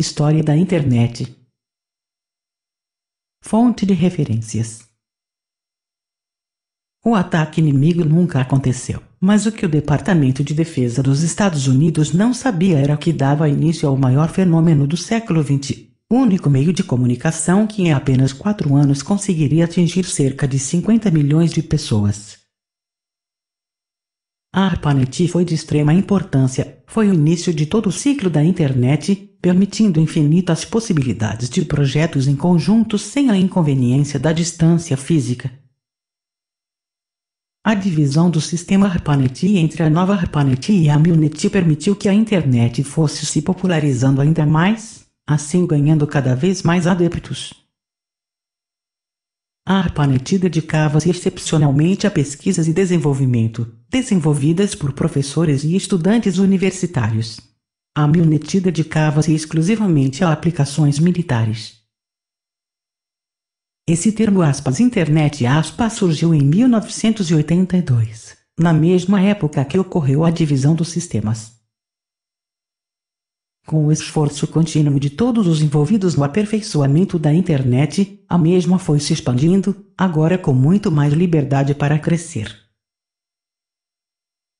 História da Internet. Fonte de referências. O ataque inimigo nunca aconteceu, mas o que o Departamento de Defesa dos Estados Unidos não sabia era o que dava início ao maior fenômeno do século XX. O único meio de comunicação que em apenas quatro anos conseguiria atingir cerca de 50 milhões de pessoas. A ARPANET foi de extrema importância, foi o início de todo o ciclo da internet permitindo infinitas possibilidades de projetos em conjunto sem a inconveniência da distância física. A divisão do sistema ARPANET entre a nova ARPANET e a MILNET permitiu que a internet fosse se popularizando ainda mais, assim ganhando cada vez mais adeptos. A ARPANET dedicava-se excepcionalmente a pesquisas e desenvolvimento, desenvolvidas por professores e estudantes universitários. A mil dedicava-se exclusivamente a aplicações militares. Esse termo aspas internet aspas surgiu em 1982, na mesma época que ocorreu a divisão dos sistemas. Com o esforço contínuo de todos os envolvidos no aperfeiçoamento da internet, a mesma foi se expandindo, agora com muito mais liberdade para crescer.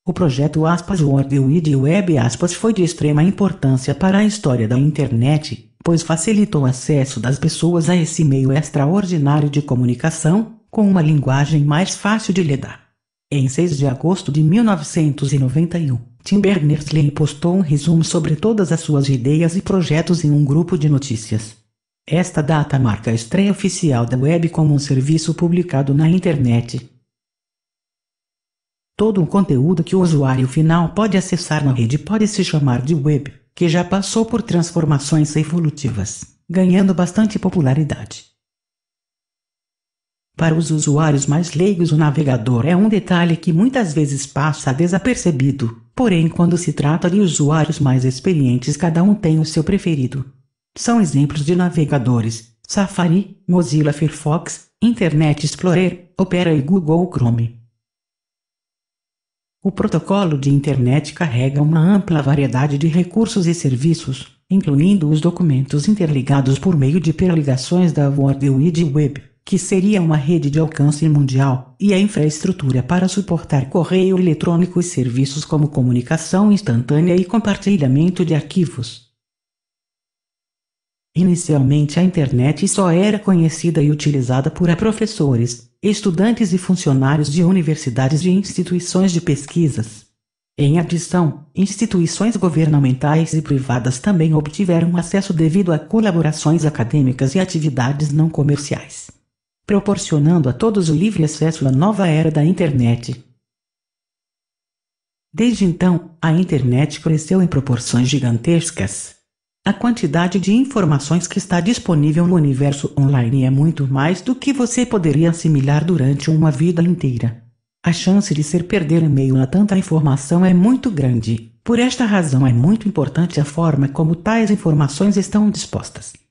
O projeto aspas Wide Web aspas, foi de extrema importância para a história da internet, pois facilitou o acesso das pessoas a esse meio extraordinário de comunicação, com uma linguagem mais fácil de lidar. Em 6 de agosto de 1991, Tim Berners-Lee postou um resumo sobre todas as suas ideias e projetos em um grupo de notícias. Esta data marca a estreia oficial da web como um serviço publicado na internet, Todo um conteúdo que o usuário final pode acessar na rede pode se chamar de web, que já passou por transformações evolutivas, ganhando bastante popularidade. Para os usuários mais leigos, o navegador é um detalhe que muitas vezes passa desapercebido, porém, quando se trata de usuários mais experientes, cada um tem o seu preferido. São exemplos de navegadores: Safari, Mozilla Firefox, Internet Explorer, Opera e Google Chrome. O protocolo de internet carrega uma ampla variedade de recursos e serviços, incluindo os documentos interligados por meio de perligações da World Wide Web, que seria uma rede de alcance mundial, e a infraestrutura para suportar correio eletrônico e serviços como comunicação instantânea e compartilhamento de arquivos. Inicialmente a internet só era conhecida e utilizada por professores, estudantes e funcionários de universidades e instituições de pesquisas. Em adição, instituições governamentais e privadas também obtiveram acesso devido a colaborações acadêmicas e atividades não comerciais, proporcionando a todos o livre acesso à nova era da internet. Desde então, a internet cresceu em proporções gigantescas a quantidade de informações que está disponível no universo online é muito mais do que você poderia assimilar durante uma vida inteira. A chance de se perder em meio a tanta informação é muito grande. Por esta razão, é muito importante a forma como tais informações estão dispostas.